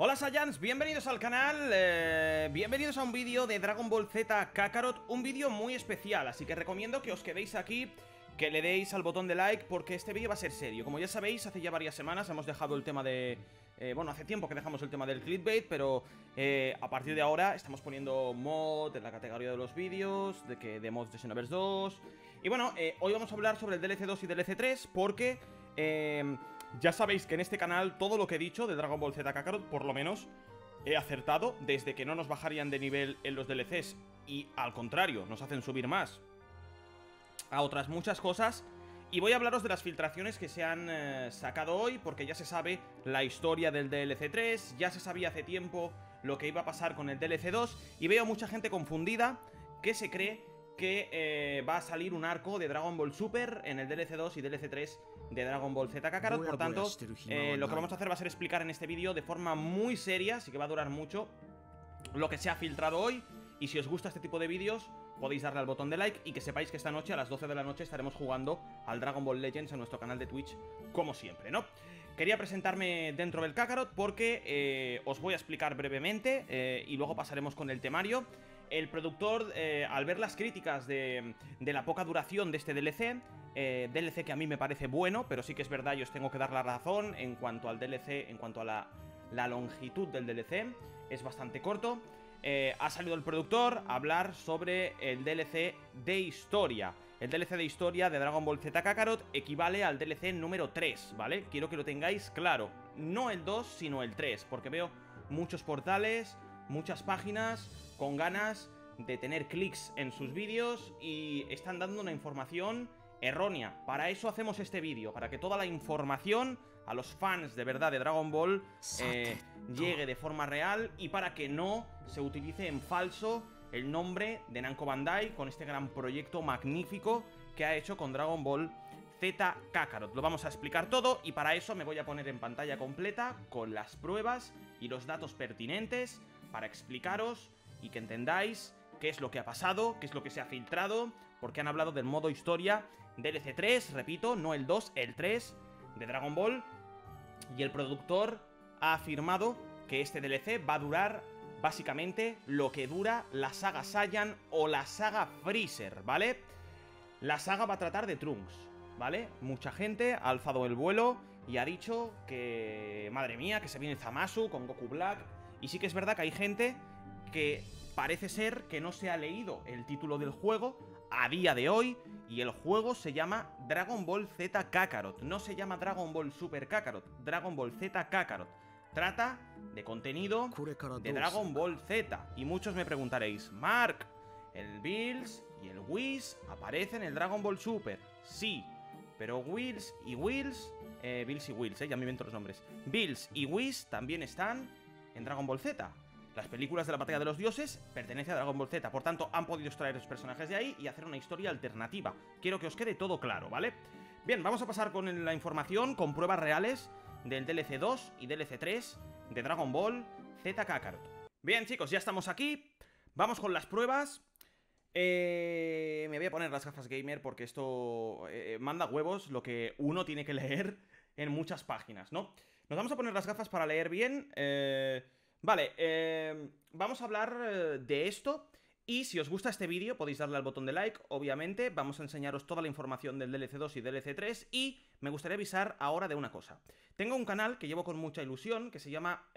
Hola Saiyans, bienvenidos al canal, eh, bienvenidos a un vídeo de Dragon Ball Z Kakarot, un vídeo muy especial, así que recomiendo que os quedéis aquí, que le deis al botón de like, porque este vídeo va a ser serio. Como ya sabéis, hace ya varias semanas hemos dejado el tema de... Eh, bueno, hace tiempo que dejamos el tema del clickbait, pero eh, a partir de ahora estamos poniendo mod en la categoría de los vídeos, de que de mods de Xenoverse 2... Y bueno, hoy vamos a hablar sobre el DLC 2 y DLC 3, porque... Ya sabéis que en este canal todo lo que he dicho de Dragon Ball Z Kakarot, por lo menos, he acertado desde que no nos bajarían de nivel en los DLCs y al contrario, nos hacen subir más a otras muchas cosas. Y voy a hablaros de las filtraciones que se han eh, sacado hoy, porque ya se sabe la historia del DLC 3, ya se sabía hace tiempo lo que iba a pasar con el DLC 2, y veo mucha gente confundida que se cree que eh, va a salir un arco de Dragon Ball Super en el DLC 2 y DLC 3 de Dragon Ball Z Kakarot. Por tanto, eh, lo que vamos a hacer va a ser explicar en este vídeo de forma muy seria, así que va a durar mucho, lo que se ha filtrado hoy. Y si os gusta este tipo de vídeos, podéis darle al botón de like y que sepáis que esta noche a las 12 de la noche estaremos jugando al Dragon Ball Legends en nuestro canal de Twitch, como siempre, ¿no? Quería presentarme dentro del Kakarot porque eh, os voy a explicar brevemente y luego pasaremos con el temario el productor, eh, al ver las críticas de, la poca duración de este DLC, eh, DLC que a mí me parece bueno, pero sí que es verdad, yo os tengo que dar la razón en cuanto al DLC, en cuanto a la, longitud del DLC, es bastante corto. Eh, ha salido el productor a hablar sobre el DLC de historia. El DLC de historia de Dragon Ball Z Kakarot equivale al DLC número 3, ¿vale? Quiero que lo tengáis claro. No el 2, sino el 3, porque veo muchos portales muchas páginas con ganas de tener clics en sus vídeos y están dando una información errónea. Para eso hacemos este vídeo, para que toda la información a los fans de verdad de Dragon Ball eh, llegue de forma real y para que no se utilice en falso el nombre de nanko Bandai con este gran proyecto magnífico que ha hecho con Dragon Ball Z Kakarot. Lo vamos a explicar todo y para eso me voy a poner en pantalla completa con las pruebas y los datos pertinentes para explicaros y que entendáis qué es lo que ha pasado, qué es lo que se ha filtrado, porque han hablado del modo historia DLC e 3, repito, no el 2, el 3 de Dragon Ball. Y el productor ha afirmado que este DLC va a durar básicamente lo que dura la saga Saiyan o la saga Freezer, ¿vale? La saga va a tratar de Trunks, ¿vale? Mucha gente ha alzado el vuelo y ha dicho que, madre mía, que se viene Zamasu con Goku Black, y sí que es verdad que hay gente que parece ser que no se ha leído el título del juego a día de hoy y el juego se llama Dragon Ball Z Kakarot. No se llama Dragon Ball Super Kakarot, Dragon Ball Z Kakarot. Trata de contenido de Dragon Ball Z. Y muchos me preguntaréis, Mark, el Bills y el Whis aparecen en el Dragon Ball Super. Sí, pero Wills y Wills, eh, Bills y Wills, eh, ya me invento los nombres. Bills y Whis también están en Dragon Ball Z. Las películas de la batalla de los dioses pertenecen a Dragon Ball Z, por tanto han podido extraer los personajes de ahí y hacer una historia alternativa. Quiero que os quede todo claro, ¿vale? Bien, vamos a pasar con la información, con pruebas reales del DLC 2 y DLC 3 de Dragon Ball Z Kakarot. Bien chicos, ya estamos aquí, vamos con las pruebas. Eh, me voy a poner las gafas gamer porque esto eh, eh, manda huevos lo que uno tiene que leer en muchas páginas, ¿no? Nos vamos a poner las gafas para leer bien. Eh, vale, eh, vamos a hablar eh, de esto. Y si os gusta este vídeo podéis darle al botón de like, obviamente, vamos a enseñaros toda la información del DLC 2 y DLC 3 y me gustaría avisar ahora de una cosa. Tengo un canal que llevo con mucha ilusión que se llama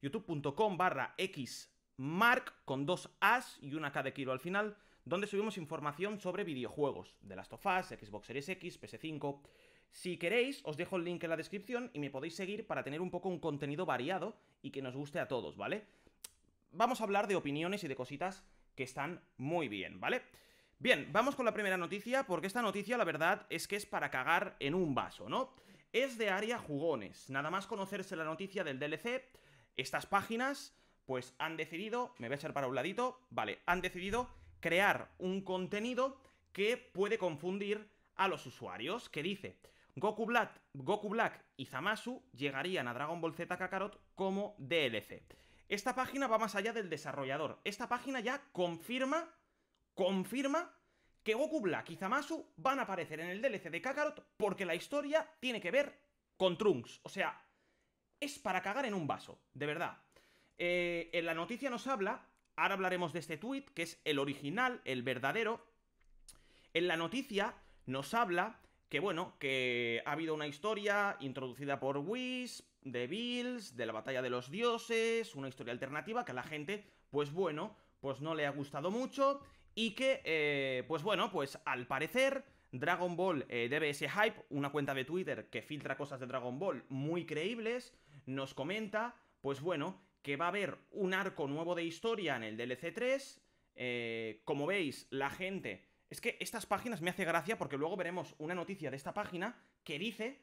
youtube.com barra xmark con dos as y una k de kilo al final, donde subimos información sobre videojuegos de Last of Xbox Series X, PS5, si queréis, os dejo el link en la descripción y me podéis seguir para tener un poco un contenido variado y que nos guste a todos, ¿vale? Vamos a hablar de opiniones y de cositas que están muy bien, ¿vale? Bien, vamos con la primera noticia, porque esta noticia la verdad es que es para cagar en un vaso, ¿no? Es de área jugones. Nada más conocerse la noticia del DLC, estas páginas pues han decidido, me voy a echar para un ladito, vale, han decidido crear un contenido que puede confundir a los usuarios, que dice, Goku Black, Goku Black y Zamasu llegarían a Dragon Ball Z Kakarot como DLC. Esta página va más allá del desarrollador. Esta página ya confirma, confirma que Goku Black y Zamasu van a aparecer en el DLC de Kakarot porque la historia tiene que ver con Trunks. O sea, es para cagar en un vaso, de verdad. Eh, en la noticia nos habla, ahora hablaremos de este tuit, que es el original, el verdadero. En la noticia nos habla que bueno, que ha habido una historia introducida por Whis, de Bills, de la batalla de los dioses, una historia alternativa que a la gente, pues bueno, pues no le ha gustado mucho y que, eh, pues bueno, pues al parecer Dragon Ball eh, debe DBS Hype, una cuenta de Twitter que filtra cosas de Dragon Ball muy creíbles, nos comenta, pues bueno, que va a haber un arco nuevo de historia en el DLC 3, eh, como veis, la gente es que estas páginas me hace gracia porque luego veremos una noticia de esta página que dice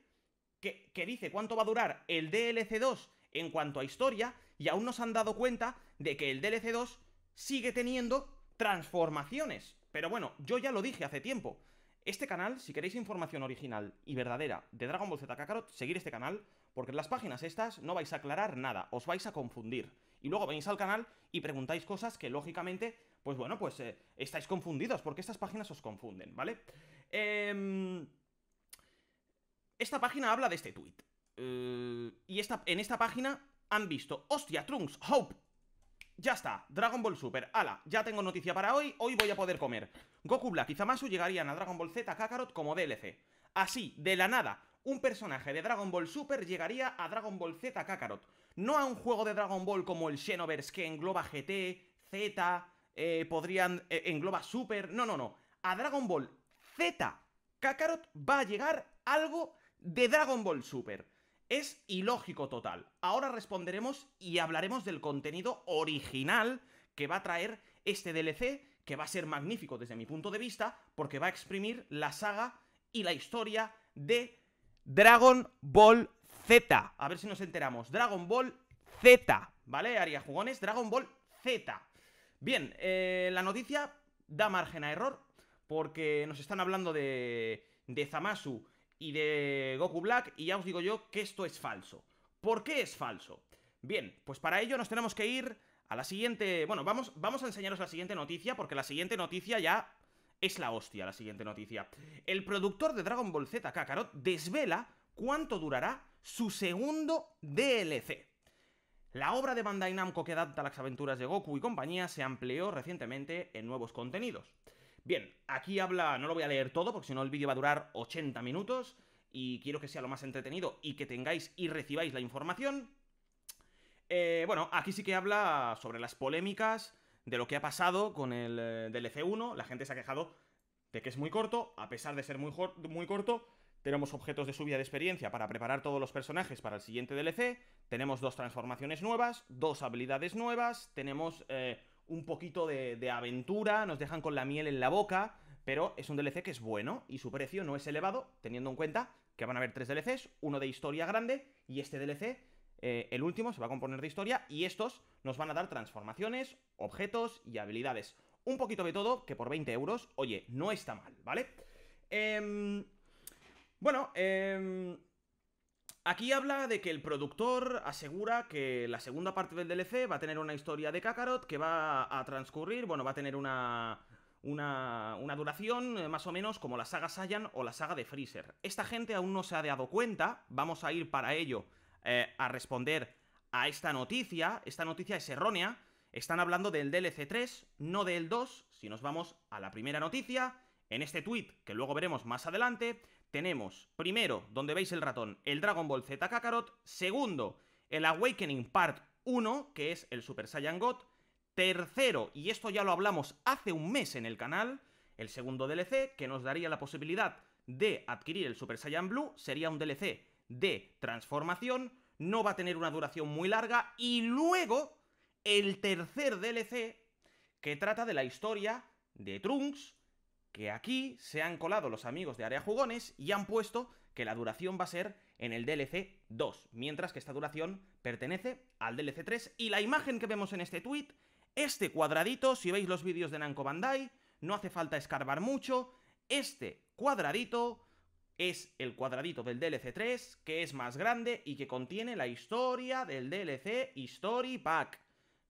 que, dice cuánto va a durar el DLC 2 en cuanto a historia y aún nos han dado cuenta de que el DLC 2 sigue teniendo transformaciones. Pero bueno, yo ya lo dije hace tiempo. Este canal, si queréis información original y verdadera de Dragon Ball Z Kakarot, seguir este canal, porque en las páginas estas no vais a aclarar nada, os vais a confundir. Y luego venís al canal y preguntáis cosas que lógicamente pues bueno, pues eh, estáis confundidos, porque estas páginas os confunden, ¿vale? Em, esta página habla de este tweet. Eh, y esta, en esta página han visto, hostia, Trunks, Hope. Ya está, Dragon Ball Super, ¡Hala! ya tengo noticia para hoy, hoy voy a poder comer. Goku Black y Zamasu llegarían a Dragon Ball Z Kakarot como DLC. Así, de la nada, un personaje de Dragon Ball Super llegaría a Dragon Ball Z Kakarot. No a un juego de Dragon Ball como el Xenoverse que engloba GT, Z, eh, podrían... Eh, engloba Super... No, no, no. A Dragon Ball Z, Kakarot va a llegar algo de Dragon Ball Super. Es ilógico total. Ahora responderemos y hablaremos del contenido original que va a traer este DLC, que va a ser magnífico desde mi punto de vista, porque va a exprimir la saga y la historia de Dragon Ball Z. A ver si nos enteramos. Dragon Ball Z, ¿vale? Haría jugones. Dragon Ball Z. Bien, eh, la noticia da margen a error, porque nos están hablando de, de Zamasu y de Goku Black, y ya os digo yo que esto es falso. ¿Por qué es falso? Bien, pues para ello nos tenemos que ir a la siguiente... Bueno, vamos, vamos a enseñaros la siguiente noticia, porque la siguiente noticia ya es la hostia, la siguiente noticia. El productor de Dragon Ball Z, Kakarot, desvela cuánto durará su segundo DLC. La obra de Bandai Namco que adapta las aventuras de Goku y compañía se amplió recientemente en nuevos contenidos. Bien, aquí habla, no lo voy a leer todo porque si no el vídeo va a durar 80 minutos y quiero que sea lo más entretenido y que tengáis y recibáis la información. Eh, bueno, aquí sí que habla sobre las polémicas de lo que ha pasado con el eh, DLC 1. La gente se ha quejado de que es muy corto, a pesar de ser muy, muy corto, tenemos objetos de subida de experiencia para preparar todos los personajes para el siguiente DLC, tenemos dos transformaciones nuevas, dos habilidades nuevas, tenemos eh, un poquito de, aventura, nos dejan con la miel en la boca, pero es un DLC que es bueno y su precio no es elevado, teniendo en cuenta que van a haber tres DLCs, uno de historia grande y este DLC, eh, el último, se va a componer de historia y estos nos van a dar transformaciones, objetos y habilidades. Un poquito de todo que por 20 euros, oye, no está mal, ¿vale? Eh, bueno, em, Aquí habla de que el productor asegura que la segunda parte del DLC va a tener una historia de Kakarot que va a transcurrir, bueno, va a tener una, una, duración eh, más o menos como la saga Saiyan o la saga de Freezer. Esta gente aún no se ha dado cuenta, vamos a ir para ello eh, a responder a esta noticia, esta noticia es errónea, están hablando del DLC 3, no del 2, si nos vamos a la primera noticia, en este tweet que luego veremos más adelante, tenemos, primero, donde veis el ratón, el Dragon Ball Z Kakarot, segundo, el Awakening Part 1, que es el Super Saiyan God, tercero, y esto ya lo hablamos hace un mes en el canal, el segundo DLC, que nos daría la posibilidad de adquirir el Super Saiyan Blue, sería un DLC de transformación, no va a tener una duración muy larga, y luego el tercer DLC, que trata de la historia de Trunks, que aquí se han colado los amigos de Area Jugones y han puesto que la duración va a ser en el DLC 2, mientras que esta duración pertenece al DLC 3 y la imagen que vemos en este tweet, este cuadradito, si veis los vídeos de Nanko Bandai, no hace falta escarbar mucho, este cuadradito es el cuadradito del DLC 3, que es más grande y que contiene la historia del DLC History Pack.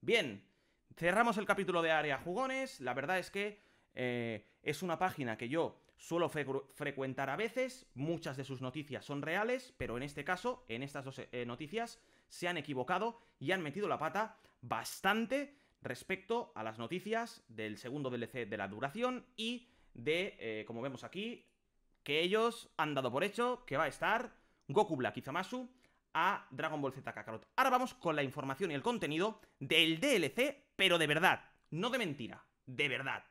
Bien, cerramos el capítulo de Área Jugones, la verdad es que... Eh, es una página que yo suelo frecuentar a veces, muchas de sus noticias son reales, pero en este caso, en estas dos eh, noticias, se han equivocado y han metido la pata bastante respecto a las noticias del segundo DLC de la duración y de, eh, como vemos aquí, que ellos han dado por hecho que va a estar Goku Black Izamasu a Dragon Ball Z Kakarot. Ahora vamos con la información y el contenido del DLC, pero de verdad, no de mentira, de verdad.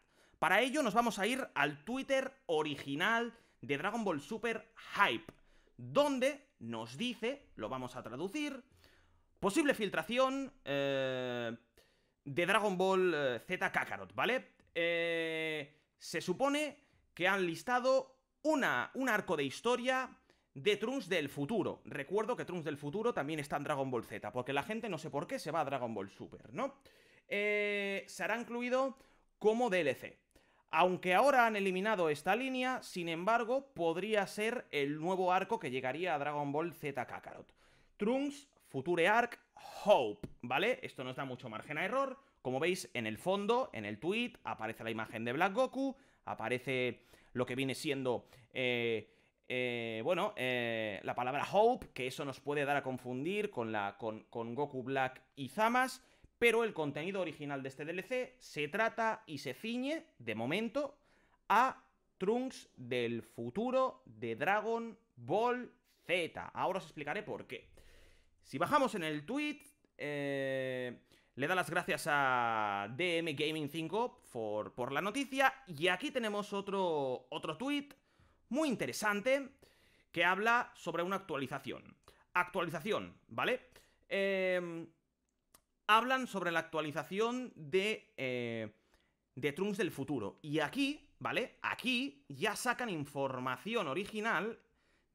Para ello nos vamos a ir al Twitter original de Dragon Ball Super Hype, donde nos dice, lo vamos a traducir, posible filtración eh, de Dragon Ball eh, Z Kakarot, ¿vale? Eh, se supone que han listado una, un arco de historia de Trunks del futuro. Recuerdo que Trunks del futuro también está en Dragon Ball Z, porque la gente no sé por qué se va a Dragon Ball Super, ¿no? Se hará incluido como DLC. Aunque ahora han eliminado esta línea, sin embargo, podría ser el nuevo arco que llegaría a Dragon Ball Z Kakarot. Trunks, Future Arc, Hope, ¿vale? Esto nos da mucho margen a error. Como veis, en el fondo, en el tweet, aparece la imagen de Black Goku, aparece lo que viene siendo, eh, eh, bueno, eh, la palabra Hope, que eso nos puede dar a confundir con, la, con, con Goku Black y Zamas. Pero el contenido original de este DLC se trata y se ciñe, de momento, a Trunks del futuro de Dragon Ball Z. Ahora os explicaré por qué. Si bajamos en el tweet, eh, le da las gracias a DM Gaming 5 por la noticia. Y aquí tenemos otro, otro tweet muy interesante que habla sobre una actualización. Actualización, ¿vale? Eh, hablan sobre la actualización de, eh, de Trunks del futuro. Y aquí, ¿vale? Aquí ya sacan información original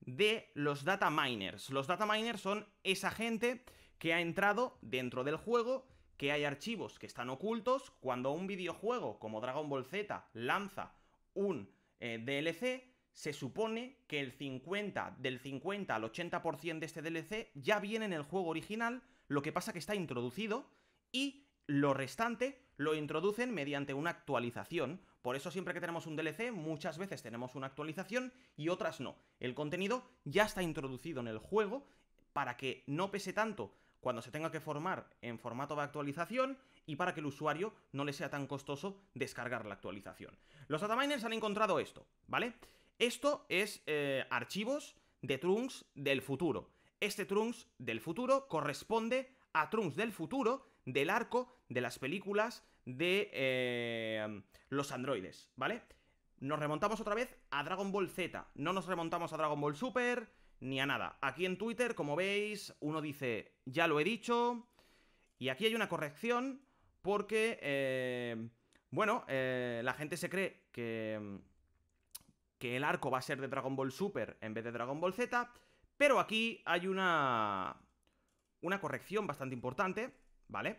de los data miners. Los data miners son esa gente que ha entrado dentro del juego, que hay archivos que están ocultos. Cuando un videojuego como Dragon Ball Z lanza un eh, DLC, se supone que el 50, del 50 al 80% de este DLC ya viene en el juego original lo que pasa que está introducido y lo restante lo introducen mediante una actualización. Por eso siempre que tenemos un DLC, muchas veces tenemos una actualización y otras no. El contenido ya está introducido en el juego para que no pese tanto cuando se tenga que formar en formato de actualización y para que el usuario no le sea tan costoso descargar la actualización. Los dataminers han encontrado esto, ¿vale? Esto es eh, archivos de Trunks del futuro. Este Trunks del futuro corresponde a Trunks del futuro del arco de las películas de eh, los androides, ¿vale? Nos remontamos otra vez a Dragon Ball Z, no nos remontamos a Dragon Ball Super ni a nada. Aquí en Twitter, como veis, uno dice, ya lo he dicho, y aquí hay una corrección porque, eh, bueno, eh, la gente se cree que, que el arco va a ser de Dragon Ball Super en vez de Dragon Ball Z, pero aquí hay una, una corrección bastante importante, ¿vale?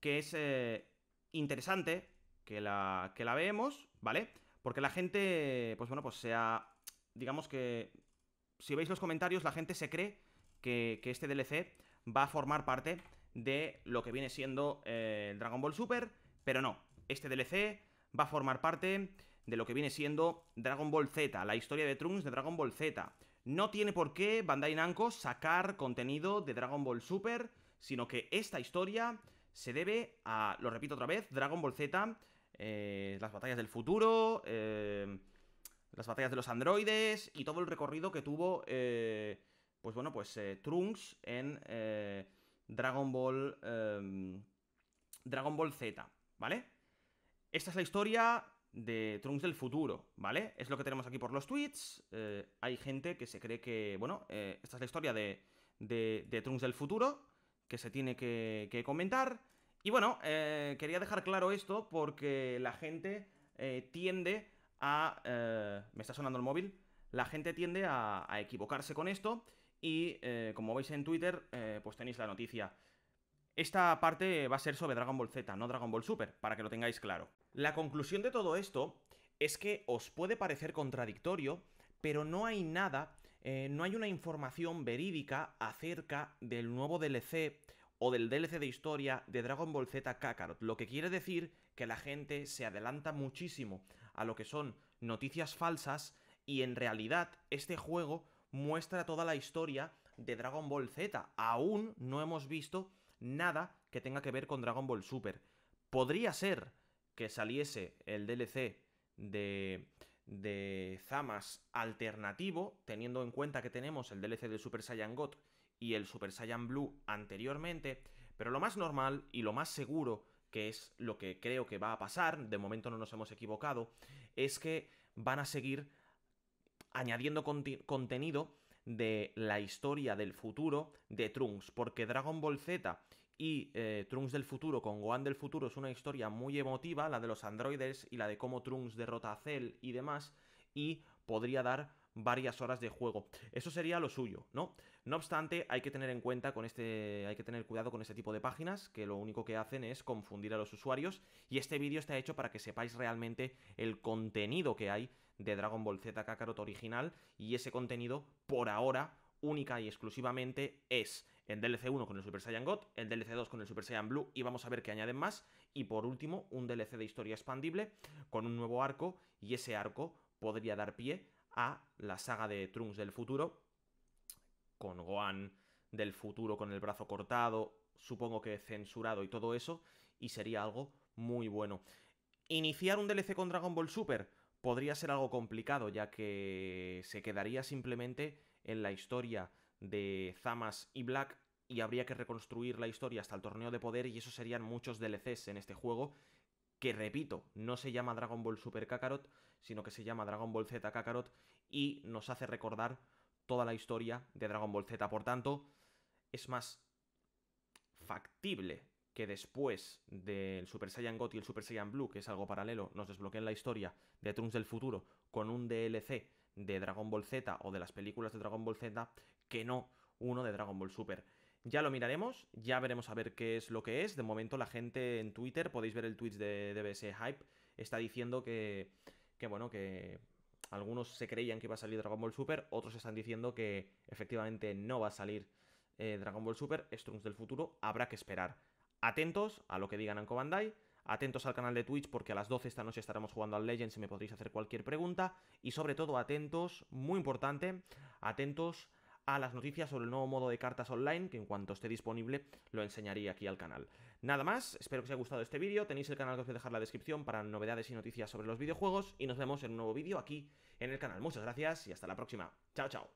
Que es eh, interesante que la, que la veamos, ¿vale? Porque la gente, pues bueno, pues sea, digamos que, si veis los comentarios, la gente se cree que, este DLC va a formar parte de lo que viene siendo eh, el Dragon Ball Super, pero no, este DLC va a formar parte de lo que viene siendo Dragon Ball Z, la historia de Trunks de Dragon Ball Z. No tiene por qué Bandai Namco sacar contenido de Dragon Ball Super, sino que esta historia se debe a, lo repito otra vez, Dragon Ball Z, eh, las batallas del futuro, eh, las batallas de los androides y todo el recorrido que tuvo, eh, pues bueno, pues Trunks en Dragon Ball, Dragon Ball Z, ¿vale? Esta es la historia de Trunks del futuro, ¿vale? Es lo que tenemos aquí por los tweets. Eh, hay gente que se cree que, bueno, eh, esta es la historia de, de, Trunks del futuro, que se tiene que, comentar. Y bueno, eh, quería dejar claro esto porque la gente tiende a... me está sonando el móvil. La gente tiende a equivocarse con esto y, como veis en Twitter, pues tenéis la noticia. Esta parte va a ser sobre Dragon Ball Z, no Dragon Ball Super, para que lo tengáis claro. La conclusión de todo esto es que os puede parecer contradictorio, pero no hay nada, eh, no hay una información verídica acerca del nuevo DLC o del DLC de historia de Dragon Ball Z Kakarot, lo que quiere decir que la gente se adelanta muchísimo a lo que son noticias falsas y en realidad este juego muestra toda la historia de Dragon Ball Z. Aún no hemos visto nada que tenga que ver con Dragon Ball Super. Podría ser, que saliese el DLC de, de Zamas alternativo, teniendo en cuenta que tenemos el DLC de Super Saiyan God y el Super Saiyan Blue anteriormente, pero lo más normal y lo más seguro, que es lo que creo que va a pasar, de momento no nos hemos equivocado, es que van a seguir añadiendo contenido de la historia del futuro de Trunks, porque Dragon Ball Z y eh, Trunks del futuro con Gohan del futuro es una historia muy emotiva, la de los androides y la de cómo Trunks derrota a Cell y demás, y podría dar varias horas de juego. Eso sería lo suyo, ¿no? No obstante, hay que tener en cuenta con este hay que tener cuidado con este tipo de páginas que lo único que hacen es confundir a los usuarios y este vídeo está hecho para que sepáis realmente el contenido que hay de Dragon Ball Z Kakarot original y ese contenido por ahora única y exclusivamente es en DLC 1 con el Super Saiyan God, en DLC 2 con el Super Saiyan Blue y vamos a ver qué añaden más. Y por último, un DLC de historia expandible con un nuevo arco y ese arco podría dar pie a la saga de Trunks del futuro, con Gohan del futuro con el brazo cortado, supongo que censurado y todo eso, y sería algo muy bueno. Iniciar un DLC con Dragon Ball Super podría ser algo complicado, ya que se quedaría simplemente en la historia de Zamas y Black y habría que reconstruir la historia hasta el torneo de poder y eso serían muchos DLCs en este juego que repito, no se llama Dragon Ball Super Kakarot, sino que se llama Dragon Ball Z Kakarot y nos hace recordar toda la historia de Dragon Ball Z. Por tanto, es más factible que después del Super Saiyan God y el Super Saiyan Blue, que es algo paralelo, nos desbloqueen la historia de Trunks del futuro con un DLC de Dragon Ball Z o de las películas de Dragon Ball Z que no uno de Dragon Ball Super. Ya lo miraremos, ya veremos a ver qué es lo que es. De momento la gente en Twitter, podéis ver el tweet de DBS Hype, está diciendo que, que bueno, que algunos se creían que iba a salir Dragon Ball Super, otros están diciendo que efectivamente no va a salir eh, Dragon Ball Super, Strongs del futuro, habrá que esperar. Atentos a lo que digan Anko Bandai Atentos al canal de Twitch porque a las 12 esta noche estaremos jugando al Legends y me podréis hacer cualquier pregunta. Y sobre todo atentos, muy importante, atentos a las noticias sobre el nuevo modo de cartas online, que en cuanto esté disponible lo enseñaría aquí al canal. Nada más, espero que os haya gustado este vídeo, tenéis el canal que os voy a dejar en la descripción para novedades y noticias sobre los videojuegos, y nos vemos en un nuevo vídeo aquí en el canal. Muchas gracias y hasta la próxima. Chao, chao.